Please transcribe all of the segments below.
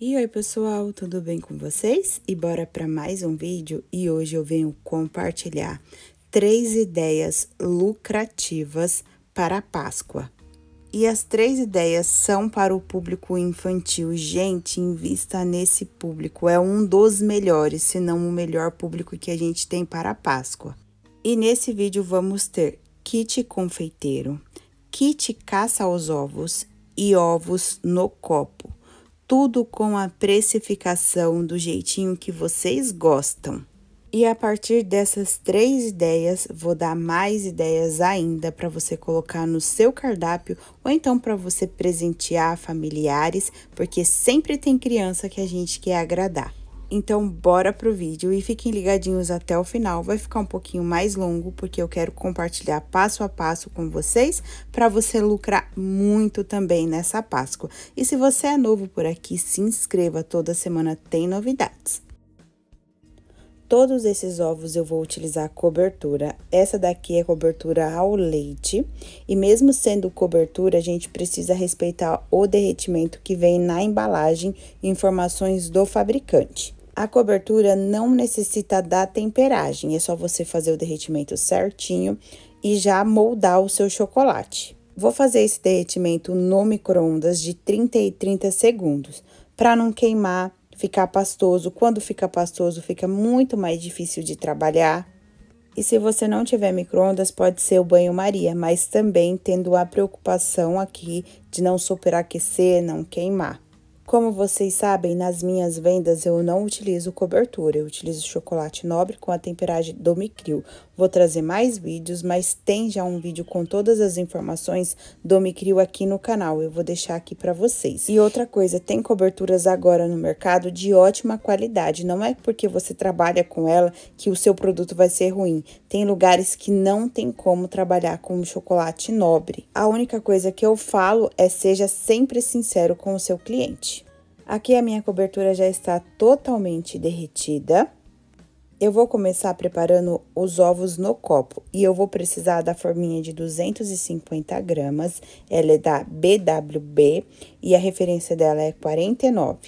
E oi pessoal, tudo bem com vocês? E bora para mais um vídeo e hoje eu venho compartilhar três ideias lucrativas para a Páscoa. E as três ideias são para o público infantil. Gente, invista nesse público, é um dos melhores, se não o melhor público que a gente tem para a Páscoa. E nesse vídeo vamos ter kit confeiteiro, kit caça aos ovos e ovos no copo tudo com a precificação do jeitinho que vocês gostam. E a partir dessas três ideias, vou dar mais ideias ainda para você colocar no seu cardápio ou então para você presentear familiares, porque sempre tem criança que a gente quer agradar. Então, bora pro vídeo e fiquem ligadinhos até o final. Vai ficar um pouquinho mais longo, porque eu quero compartilhar passo a passo com vocês, para você lucrar muito também nessa Páscoa. E se você é novo por aqui, se inscreva, toda semana tem novidades. Todos esses ovos eu vou utilizar cobertura. Essa daqui é cobertura ao leite. E mesmo sendo cobertura, a gente precisa respeitar o derretimento que vem na embalagem e informações do fabricante. A cobertura não necessita da temperagem, é só você fazer o derretimento certinho e já moldar o seu chocolate. Vou fazer esse derretimento no micro-ondas de 30 e 30 segundos, para não queimar, ficar pastoso. Quando fica pastoso, fica muito mais difícil de trabalhar. E se você não tiver micro-ondas, pode ser o banho-maria, mas também tendo a preocupação aqui de não superaquecer, não queimar. Como vocês sabem, nas minhas vendas eu não utilizo cobertura, eu utilizo chocolate nobre com a temperagem do Micril, Vou trazer mais vídeos, mas tem já um vídeo com todas as informações do Micrio aqui no canal. Eu vou deixar aqui para vocês. E outra coisa, tem coberturas agora no mercado de ótima qualidade. Não é porque você trabalha com ela que o seu produto vai ser ruim. Tem lugares que não tem como trabalhar com chocolate nobre. A única coisa que eu falo é seja sempre sincero com o seu cliente. Aqui a minha cobertura já está totalmente derretida. Eu vou começar preparando os ovos no copo e eu vou precisar da forminha de 250 gramas, ela é da BWB e a referência dela é 49.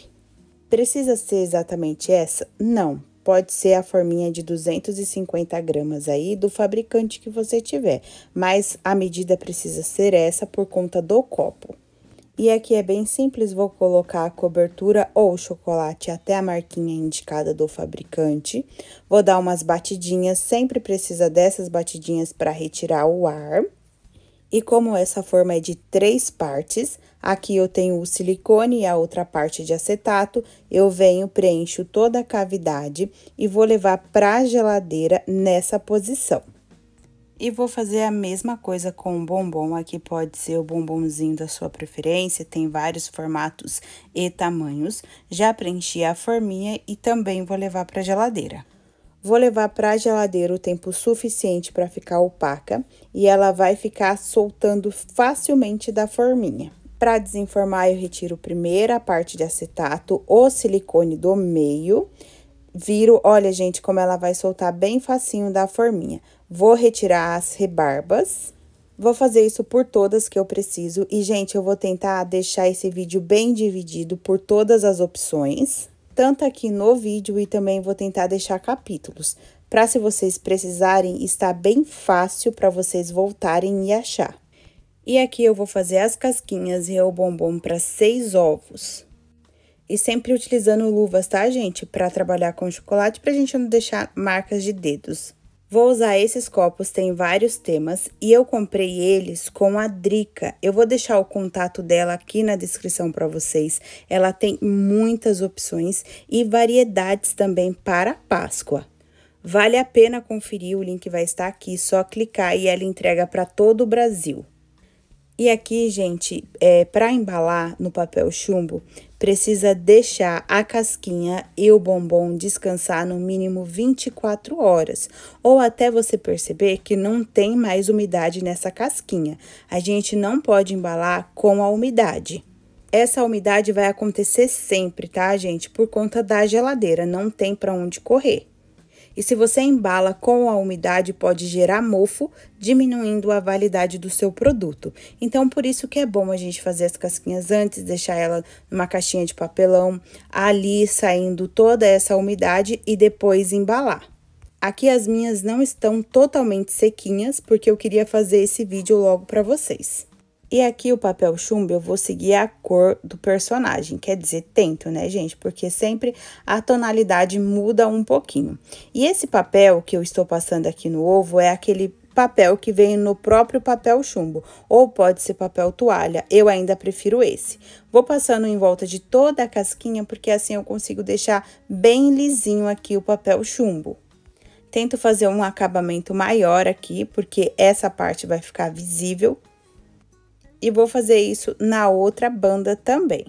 Precisa ser exatamente essa? Não, pode ser a forminha de 250 gramas aí do fabricante que você tiver, mas a medida precisa ser essa por conta do copo. E aqui é bem simples, vou colocar a cobertura ou chocolate até a marquinha indicada do fabricante. Vou dar umas batidinhas, sempre precisa dessas batidinhas para retirar o ar. E como essa forma é de três partes, aqui eu tenho o silicone e a outra parte de acetato, eu venho, preencho toda a cavidade e vou levar para a geladeira nessa posição. E vou fazer a mesma coisa com o bombom. Aqui pode ser o bombomzinho da sua preferência, tem vários formatos e tamanhos. Já preenchi a forminha e também vou levar para a geladeira. Vou levar para a geladeira o tempo suficiente para ficar opaca e ela vai ficar soltando facilmente da forminha. Para desenformar, eu retiro primeiro a parte de acetato, o silicone do meio, viro, olha gente, como ela vai soltar bem facinho da forminha. Vou retirar as rebarbas. Vou fazer isso por todas que eu preciso. E, gente, eu vou tentar deixar esse vídeo bem dividido por todas as opções. Tanto aqui no vídeo e também vou tentar deixar capítulos. Para se vocês precisarem, está bem fácil para vocês voltarem e achar. E aqui eu vou fazer as casquinhas e o bombom para seis ovos. E sempre utilizando luvas, tá, gente? Para trabalhar com chocolate, para a gente não deixar marcas de dedos. Vou usar esses copos, tem vários temas, e eu comprei eles com a Drica. Eu vou deixar o contato dela aqui na descrição para vocês. Ela tem muitas opções e variedades também para Páscoa. Vale a pena conferir, o link vai estar aqui, só clicar e ela entrega para todo o Brasil. E aqui, gente, é, para embalar no papel chumbo, precisa deixar a casquinha e o bombom descansar no mínimo 24 horas, ou até você perceber que não tem mais umidade nessa casquinha. A gente não pode embalar com a umidade. Essa umidade vai acontecer sempre, tá, gente? Por conta da geladeira, não tem para onde correr e se você embala com a umidade pode gerar mofo, diminuindo a validade do seu produto. Então por isso que é bom a gente fazer as casquinhas antes, deixar ela numa caixinha de papelão, ali saindo toda essa umidade e depois embalar. Aqui as minhas não estão totalmente sequinhas, porque eu queria fazer esse vídeo logo para vocês. E aqui o papel chumbo eu vou seguir a cor do personagem, quer dizer, tento, né, gente? Porque sempre a tonalidade muda um pouquinho. E esse papel que eu estou passando aqui no ovo é aquele papel que vem no próprio papel chumbo, ou pode ser papel toalha, eu ainda prefiro esse. Vou passando em volta de toda a casquinha, porque assim eu consigo deixar bem lisinho aqui o papel chumbo. Tento fazer um acabamento maior aqui, porque essa parte vai ficar visível, e vou fazer isso na outra banda também.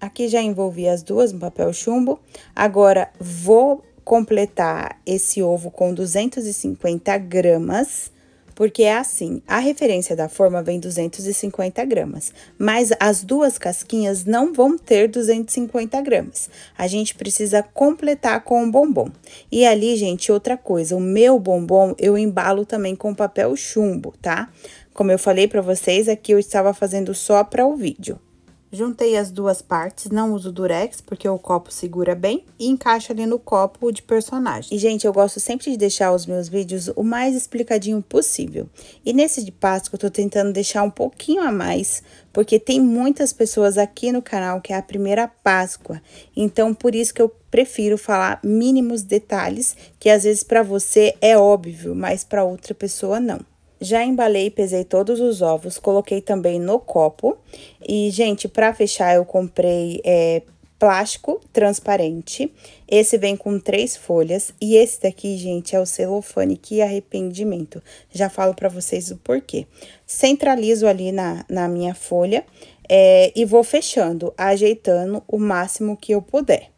Aqui já envolvi as duas no papel chumbo. Agora, vou completar esse ovo com 250 gramas, porque é assim, a referência da forma vem 250 gramas, mas as duas casquinhas não vão ter 250 gramas. A gente precisa completar com o bombom. E ali, gente, outra coisa, o meu bombom eu embalo também com papel chumbo, tá? Tá? Como eu falei para vocês, aqui é eu estava fazendo só para o vídeo. Juntei as duas partes, não uso durex, porque o copo segura bem e encaixa ali no copo de personagem. E, gente, eu gosto sempre de deixar os meus vídeos o mais explicadinho possível. E nesse de Páscoa eu tô tentando deixar um pouquinho a mais, porque tem muitas pessoas aqui no canal que é a primeira Páscoa. Então, por isso que eu prefiro falar mínimos detalhes, que às vezes para você é óbvio, mas para outra pessoa não. Já embalei e pesei todos os ovos, coloquei também no copo. E, gente, para fechar eu comprei é, plástico transparente. Esse vem com três folhas e esse daqui, gente, é o celofane, que arrependimento. Já falo para vocês o porquê. Centralizo ali na, na minha folha é, e vou fechando, ajeitando o máximo que eu puder.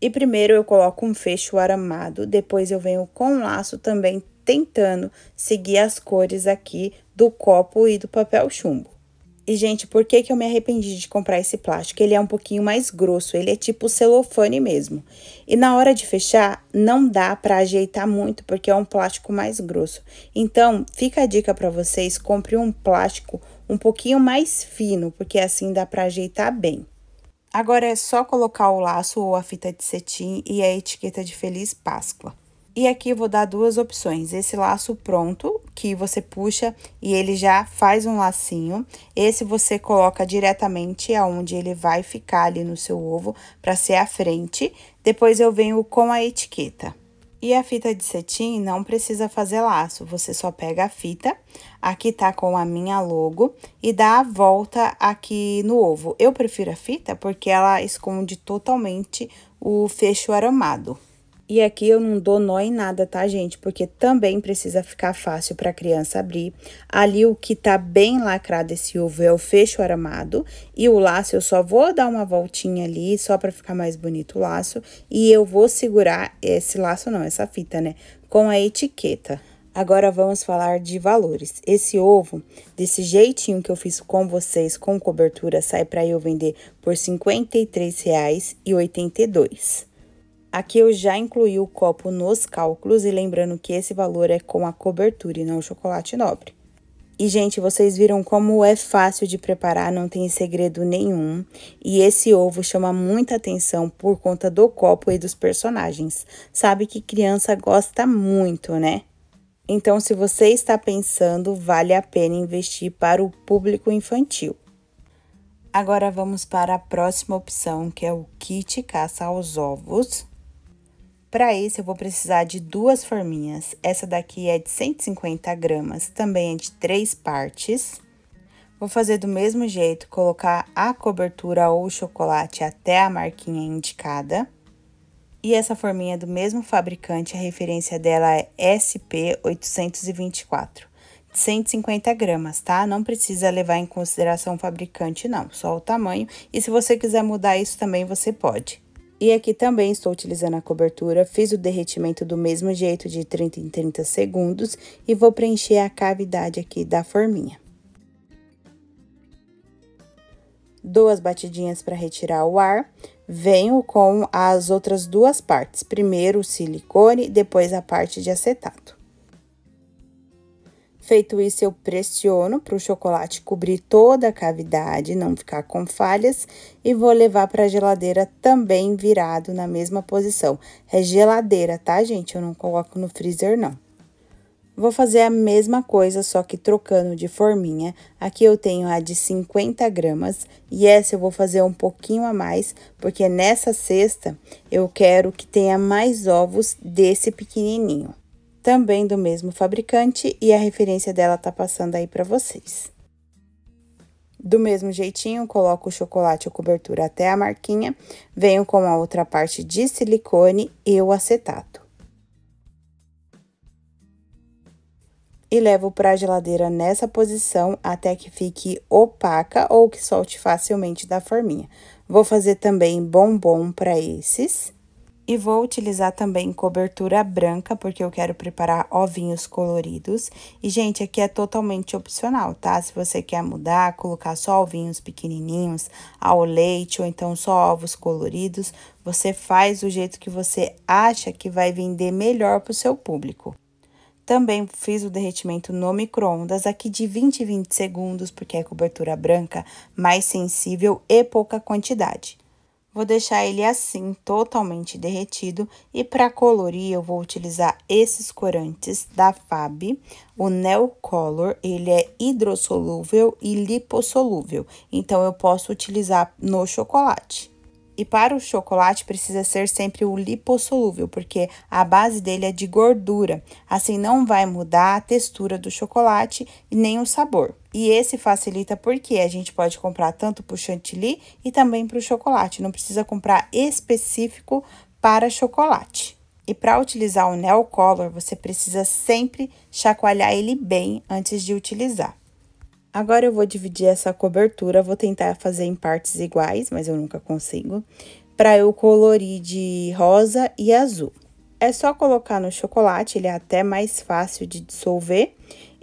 E primeiro eu coloco um fecho aramado, depois eu venho com um laço também tentando seguir as cores aqui do copo e do papel chumbo. E, gente, por que, que eu me arrependi de comprar esse plástico? Ele é um pouquinho mais grosso, ele é tipo celofane mesmo. E na hora de fechar, não dá para ajeitar muito, porque é um plástico mais grosso. Então, fica a dica para vocês, compre um plástico um pouquinho mais fino, porque assim dá para ajeitar bem. Agora é só colocar o laço ou a fita de cetim e a etiqueta de Feliz Páscoa. E aqui eu vou dar duas opções, esse laço pronto, que você puxa e ele já faz um lacinho. Esse você coloca diretamente aonde ele vai ficar ali no seu ovo, para ser a frente. Depois eu venho com a etiqueta. E a fita de cetim não precisa fazer laço, você só pega a fita, aqui tá com a minha logo, e dá a volta aqui no ovo. Eu prefiro a fita porque ela esconde totalmente o fecho aromado. E aqui eu não dou nó em nada, tá, gente? Porque também precisa ficar fácil para a criança abrir. Ali o que tá bem lacrado esse ovo é o fecho aramado. E o laço eu só vou dar uma voltinha ali, só para ficar mais bonito o laço. E eu vou segurar esse laço, não, essa fita, né? Com a etiqueta. Agora vamos falar de valores. Esse ovo, desse jeitinho que eu fiz com vocês, com cobertura, sai para eu vender por R$ 53,82. Aqui eu já incluí o copo nos cálculos e lembrando que esse valor é com a cobertura e não o chocolate nobre. E, gente, vocês viram como é fácil de preparar, não tem segredo nenhum. E esse ovo chama muita atenção por conta do copo e dos personagens. Sabe que criança gosta muito, né? Então, se você está pensando, vale a pena investir para o público infantil. Agora vamos para a próxima opção, que é o kit caça aos ovos. Para isso, eu vou precisar de duas forminhas. Essa daqui é de 150 gramas, também é de três partes. Vou fazer do mesmo jeito, colocar a cobertura ou chocolate até a marquinha indicada. E essa forminha é do mesmo fabricante, a referência dela é SP824, de 150 gramas, tá? Não precisa levar em consideração o fabricante, não, só o tamanho. E se você quiser mudar isso também, você pode. E aqui também estou utilizando a cobertura, fiz o derretimento do mesmo jeito de 30 em 30 segundos e vou preencher a cavidade aqui da forminha. Duas batidinhas para retirar o ar, venho com as outras duas partes, primeiro o silicone, depois a parte de acetato. Feito isso, eu pressiono para o chocolate cobrir toda a cavidade, não ficar com falhas, e vou levar para a geladeira também virado na mesma posição. É geladeira, tá, gente? Eu não coloco no freezer, não. Vou fazer a mesma coisa, só que trocando de forminha. Aqui eu tenho a de 50 gramas e essa eu vou fazer um pouquinho a mais, porque nessa cesta eu quero que tenha mais ovos desse pequenininho também do mesmo fabricante e a referência dela tá passando aí para vocês. Do mesmo jeitinho, coloco o chocolate ou cobertura até a marquinha, venho com a outra parte de silicone e o acetato. E levo para a geladeira nessa posição até que fique opaca ou que solte facilmente da forminha. Vou fazer também bombom para esses. E vou utilizar também cobertura branca, porque eu quero preparar ovinhos coloridos. E, gente, aqui é totalmente opcional, tá? Se você quer mudar, colocar só ovinhos pequenininhos ao leite ou então só ovos coloridos, você faz do jeito que você acha que vai vender melhor para o seu público. Também fiz o derretimento no micro-ondas, aqui de 20 e 20 segundos, porque é cobertura branca, mais sensível e pouca quantidade. Vou deixar ele assim, totalmente derretido. E para colorir, eu vou utilizar esses corantes da Fab. O Neo Color, ele é hidrossolúvel e lipossolúvel. Então, eu posso utilizar no chocolate. E para o chocolate precisa ser sempre o lipossolúvel, porque a base dele é de gordura. Assim não vai mudar a textura do chocolate e nem o sabor. E esse facilita porque a gente pode comprar tanto para o chantilly e também para o chocolate. Não precisa comprar específico para chocolate. E para utilizar o nail Color, você precisa sempre chacoalhar ele bem antes de utilizar. Agora eu vou dividir essa cobertura, vou tentar fazer em partes iguais, mas eu nunca consigo, para eu colorir de rosa e azul. É só colocar no chocolate, ele é até mais fácil de dissolver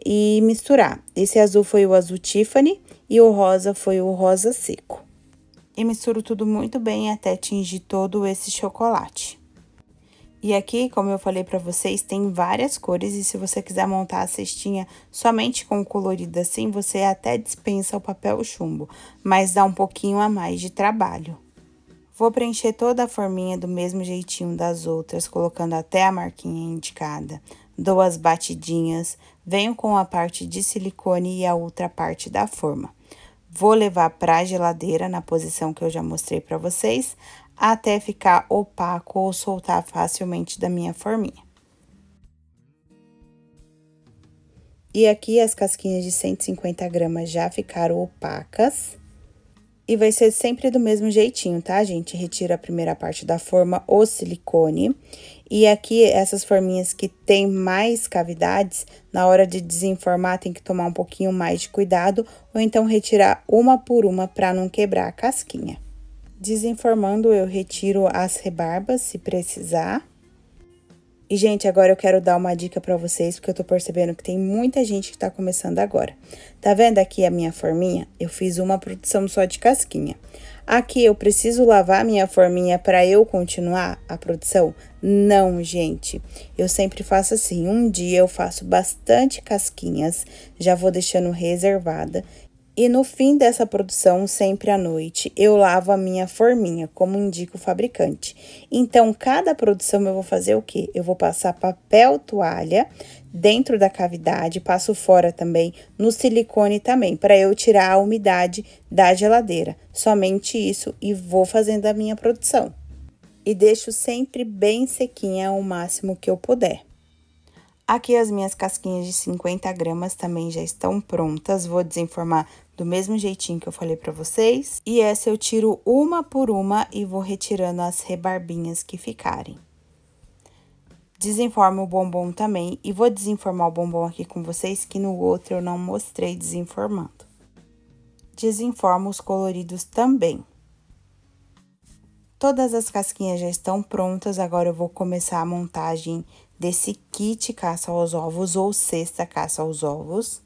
e misturar. Esse azul foi o azul Tiffany e o rosa foi o rosa seco. E misturo tudo muito bem até tingir todo esse chocolate. E aqui, como eu falei para vocês, tem várias cores e se você quiser montar a cestinha somente com colorida assim, você até dispensa o papel chumbo, mas dá um pouquinho a mais de trabalho. Vou preencher toda a forminha do mesmo jeitinho das outras, colocando até a marquinha indicada. Dou as batidinhas, venho com a parte de silicone e a outra parte da forma. Vou levar para a geladeira na posição que eu já mostrei para vocês até ficar opaco ou soltar facilmente da minha forminha. E aqui as casquinhas de 150 gramas já ficaram opacas. E vai ser sempre do mesmo jeitinho, tá, gente? Retira a primeira parte da forma, o silicone. E aqui, essas forminhas que tem mais cavidades, na hora de desenformar, tem que tomar um pouquinho mais de cuidado. Ou então, retirar uma por uma para não quebrar a casquinha. Desenformando, eu retiro as rebarbas se precisar. E, gente, agora eu quero dar uma dica para vocês, porque eu tô percebendo que tem muita gente que tá começando agora. Tá vendo aqui a minha forminha? Eu fiz uma produção só de casquinha. Aqui eu preciso lavar a minha forminha para eu continuar a produção? Não, gente. Eu sempre faço assim, um dia eu faço bastante casquinhas, já vou deixando reservada e no fim dessa produção, sempre à noite, eu lavo a minha forminha, como indica o fabricante. Então, cada produção eu vou fazer o quê? Eu vou passar papel toalha dentro da cavidade, passo fora também, no silicone também, para eu tirar a umidade da geladeira. Somente isso e vou fazendo a minha produção. E deixo sempre bem sequinha o máximo que eu puder. Aqui as minhas casquinhas de 50 gramas também já estão prontas. Vou desenformar do mesmo jeitinho que eu falei para vocês. E essa eu tiro uma por uma e vou retirando as rebarbinhas que ficarem. Desenformo o bombom também e vou desenformar o bombom aqui com vocês, que no outro eu não mostrei desenformando. Desenformo os coloridos também. Todas as casquinhas já estão prontas, agora eu vou começar a montagem desse kit caça aos ovos ou cesta caça aos ovos.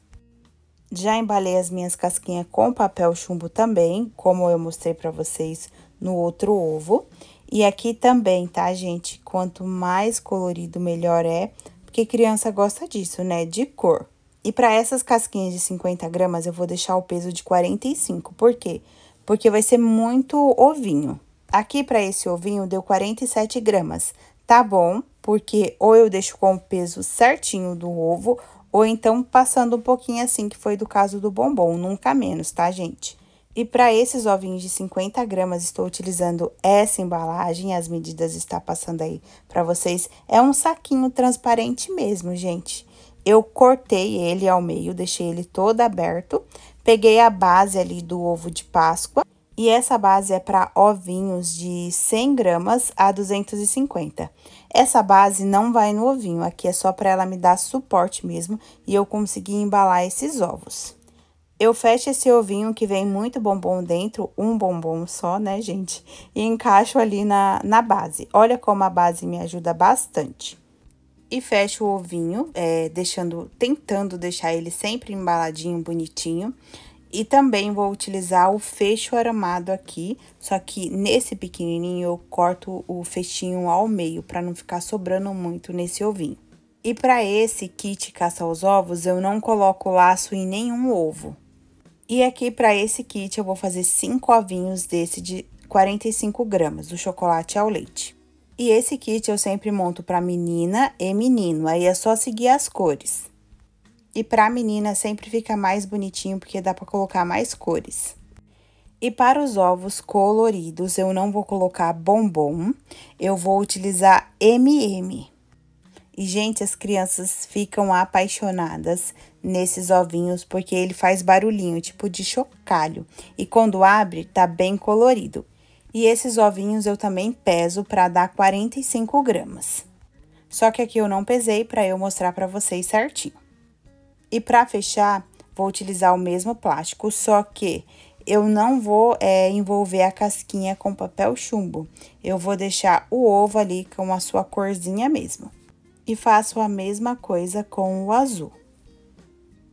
Já embalei as minhas casquinhas com papel chumbo também, como eu mostrei para vocês no outro ovo. E aqui também, tá, gente? Quanto mais colorido, melhor é, porque criança gosta disso, né? De cor. E para essas casquinhas de 50 gramas, eu vou deixar o peso de 45. Por quê? Porque vai ser muito ovinho. Aqui, para esse ovinho, deu 47 gramas. Tá bom, porque ou eu deixo com o peso certinho do ovo, ou então passando um pouquinho assim, que foi do caso do bombom, nunca menos, tá, gente? E para esses ovinhos de 50 gramas, estou utilizando essa embalagem, as medidas está passando aí para vocês. É um saquinho transparente mesmo, gente. Eu cortei ele ao meio, deixei ele todo aberto, peguei a base ali do ovo de Páscoa e essa base é para ovinhos de 100 gramas a 250. Essa base não vai no ovinho, aqui é só para ela me dar suporte mesmo e eu conseguir embalar esses ovos. Eu fecho esse ovinho que vem muito bombom dentro, um bombom só, né, gente? E encaixo ali na, na base. Olha como a base me ajuda bastante e fecho o ovinho, é, deixando, tentando deixar ele sempre embaladinho, bonitinho. E também vou utilizar o fecho aramado aqui, só que nesse pequenininho eu corto o fechinho ao meio para não ficar sobrando muito nesse ovinho. E para esse kit caça aos ovos, eu não coloco laço em nenhum ovo. E aqui para esse kit eu vou fazer cinco ovinhos desse de 45 gramas, do chocolate ao leite. E esse kit eu sempre monto para menina e menino, aí é só seguir as cores. E para a menina sempre fica mais bonitinho porque dá para colocar mais cores. E para os ovos coloridos, eu não vou colocar bombom, eu vou utilizar MM. E, gente, as crianças ficam apaixonadas nesses ovinhos porque ele faz barulhinho, tipo de chocalho. E quando abre, tá bem colorido. E esses ovinhos eu também peso para dar 45 gramas. Só que aqui eu não pesei para eu mostrar para vocês certinho. E para fechar, vou utilizar o mesmo plástico, só que eu não vou é, envolver a casquinha com papel chumbo. Eu vou deixar o ovo ali com a sua corzinha mesmo. E faço a mesma coisa com o azul.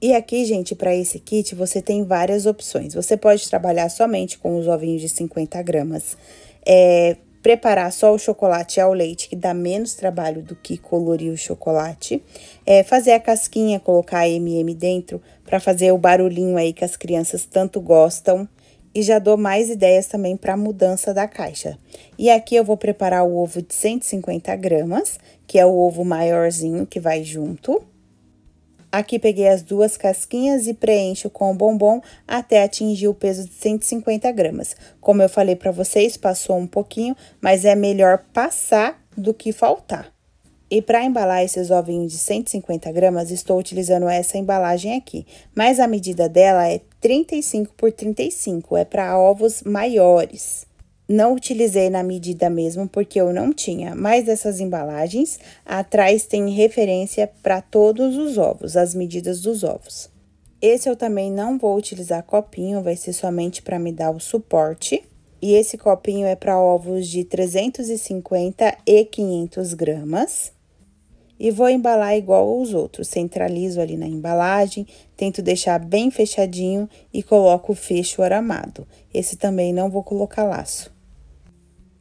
E aqui, gente, para esse kit, você tem várias opções. Você pode trabalhar somente com os ovinhos de 50 gramas, é, preparar só o chocolate ao leite, que dá menos trabalho do que colorir o chocolate. É, fazer a casquinha, colocar a MM dentro, para fazer o barulhinho aí que as crianças tanto gostam. E já dou mais ideias também para mudança da caixa. E aqui eu vou preparar o ovo de 150 gramas, que é o ovo maiorzinho que vai junto. Aqui peguei as duas casquinhas e preencho com o bombom até atingir o peso de 150 gramas. Como eu falei para vocês, passou um pouquinho, mas é melhor passar do que faltar. E para embalar esses ovinhos de 150 gramas, estou utilizando essa embalagem aqui, mas a medida dela é 35 por 35, é para ovos maiores. Não utilizei na medida mesmo porque eu não tinha, mais dessas embalagens atrás tem referência para todos os ovos, as medidas dos ovos. Esse eu também não vou utilizar copinho, vai ser somente para me dar o suporte. E esse copinho é para ovos de 350 e 500 gramas. E vou embalar igual os outros, centralizo ali na embalagem, tento deixar bem fechadinho e coloco o fecho aramado. Esse também não vou colocar laço.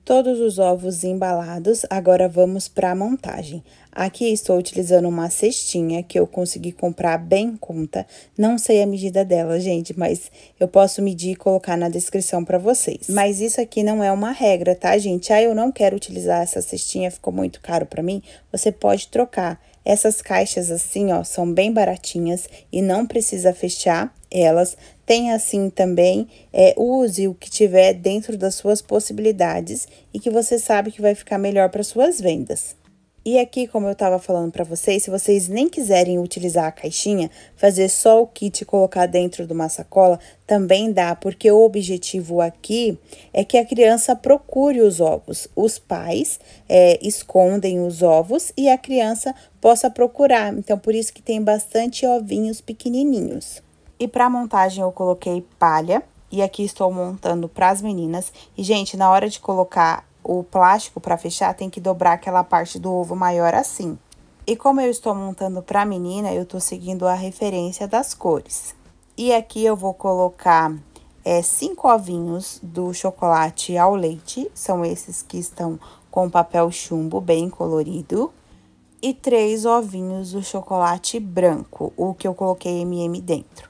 Todos os ovos embalados, agora vamos para a montagem. Aqui estou utilizando uma cestinha que eu consegui comprar bem conta. Não sei a medida dela, gente, mas eu posso medir e colocar na descrição para vocês. Mas isso aqui não é uma regra, tá, gente? Ah, eu não quero utilizar essa cestinha, ficou muito caro para mim. Você pode trocar. Essas caixas assim, ó, são bem baratinhas e não precisa fechar elas. Tem assim também, é, use o que tiver dentro das suas possibilidades e que você sabe que vai ficar melhor para suas vendas. E aqui, como eu estava falando para vocês, se vocês nem quiserem utilizar a caixinha, fazer só o kit e colocar dentro de uma sacola também dá, porque o objetivo aqui é que a criança procure os ovos. Os pais é, escondem os ovos e a criança possa procurar. Então, por isso que tem bastante ovinhos pequenininhos. E para montagem eu coloquei palha e aqui estou montando para as meninas. E, gente, na hora de colocar o plástico para fechar, tem que dobrar aquela parte do ovo maior assim. E como eu estou montando para menina, eu estou seguindo a referência das cores. E aqui eu vou colocar é, cinco ovinhos do chocolate ao leite, são esses que estão com papel chumbo bem colorido. E três ovinhos do chocolate branco, o que eu coloquei M&M dentro.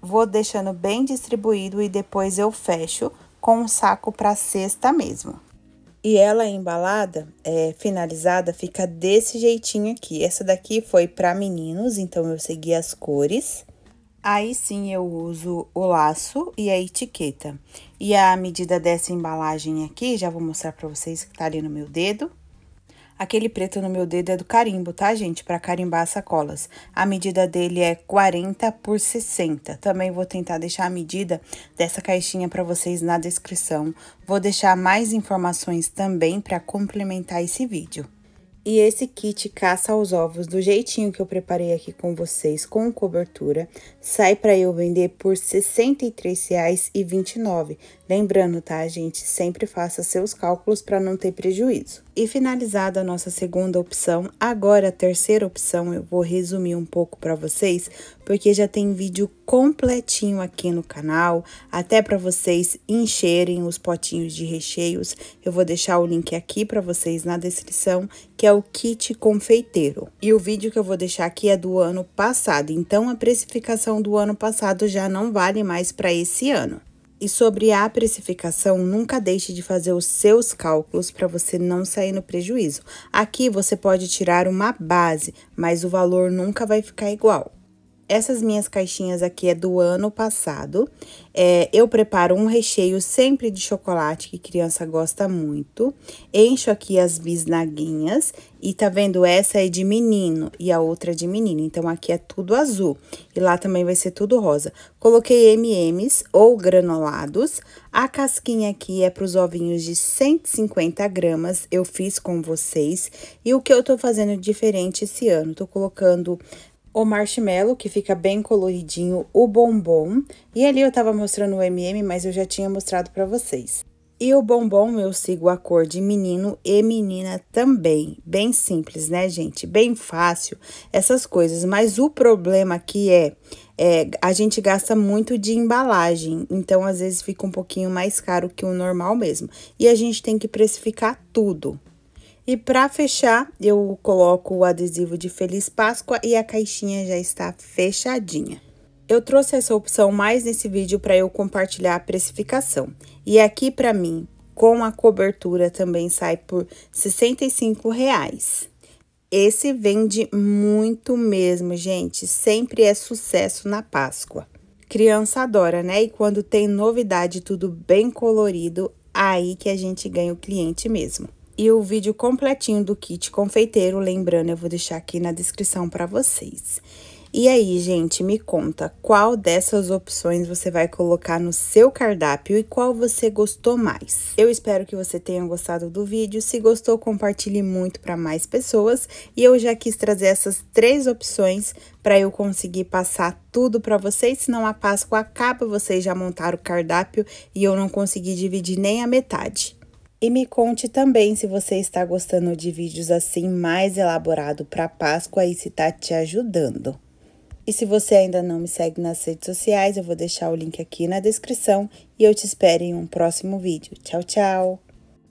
Vou deixando bem distribuído e depois eu fecho com um saco para cesta mesmo. E ela é embalada, é, finalizada, fica desse jeitinho aqui. Essa daqui foi para meninos, então eu segui as cores. Aí sim eu uso o laço e a etiqueta. E a medida dessa embalagem aqui, já vou mostrar para vocês que tá ali no meu dedo. Aquele preto no meu dedo é do carimbo, tá, gente? Para carimbar as sacolas. A medida dele é 40 por 60. Também vou tentar deixar a medida dessa caixinha para vocês na descrição. Vou deixar mais informações também para complementar esse vídeo. E esse kit caça aos ovos do jeitinho que eu preparei aqui com vocês, com cobertura, sai para eu vender por R$ 63,29. Lembrando, tá, gente? Sempre faça seus cálculos para não ter prejuízo. E finalizada a nossa segunda opção, agora a terceira opção eu vou resumir um pouco para vocês, porque já tem vídeo completinho aqui no canal, até para vocês encherem os potinhos de recheios. Eu vou deixar o link aqui para vocês na descrição, que é o kit confeiteiro. E o vídeo que eu vou deixar aqui é do ano passado, então a precificação do ano passado já não vale mais para esse ano. E sobre a precificação, nunca deixe de fazer os seus cálculos para você não sair no prejuízo. Aqui você pode tirar uma base, mas o valor nunca vai ficar igual. Essas minhas caixinhas aqui é do ano passado. É, eu preparo um recheio sempre de chocolate, que criança gosta muito. Encho aqui as bisnaguinhas. E tá vendo? Essa é de menino e a outra é de menina. Então, aqui é tudo azul. E lá também vai ser tudo rosa. Coloquei M&M's ou granulados. A casquinha aqui é para os ovinhos de 150 gramas. Eu fiz com vocês. E o que eu tô fazendo diferente esse ano? Tô colocando o marshmallow, que fica bem coloridinho, o bombom. E ali eu tava mostrando o MM, mas eu já tinha mostrado para vocês. E o bombom eu sigo a cor de menino e menina também. Bem simples, né, gente? Bem fácil, essas coisas. Mas o problema aqui é, é a gente gasta muito de embalagem. Então, às vezes, fica um pouquinho mais caro que o normal mesmo. E a gente tem que precificar tudo. E para fechar, eu coloco o adesivo de Feliz Páscoa e a caixinha já está fechadinha. Eu trouxe essa opção mais nesse vídeo para eu compartilhar a precificação. E aqui para mim, com a cobertura também sai por R$ 65. Reais. Esse vende muito mesmo, gente. Sempre é sucesso na Páscoa. Criança adora, né? E quando tem novidade, tudo bem colorido, aí que a gente ganha o cliente mesmo e o vídeo completinho do kit confeiteiro, lembrando, eu vou deixar aqui na descrição para vocês. E aí, gente, me conta qual dessas opções você vai colocar no seu cardápio e qual você gostou mais. Eu espero que você tenha gostado do vídeo. Se gostou, compartilhe muito para mais pessoas. E eu já quis trazer essas três opções para eu conseguir passar tudo para vocês, senão a Páscoa acaba, vocês já montaram o cardápio e eu não consegui dividir nem a metade. E me conte também se você está gostando de vídeos assim mais elaborado para Páscoa e se está te ajudando. E se você ainda não me segue nas redes sociais, eu vou deixar o link aqui na descrição e eu te espero em um próximo vídeo. Tchau, tchau!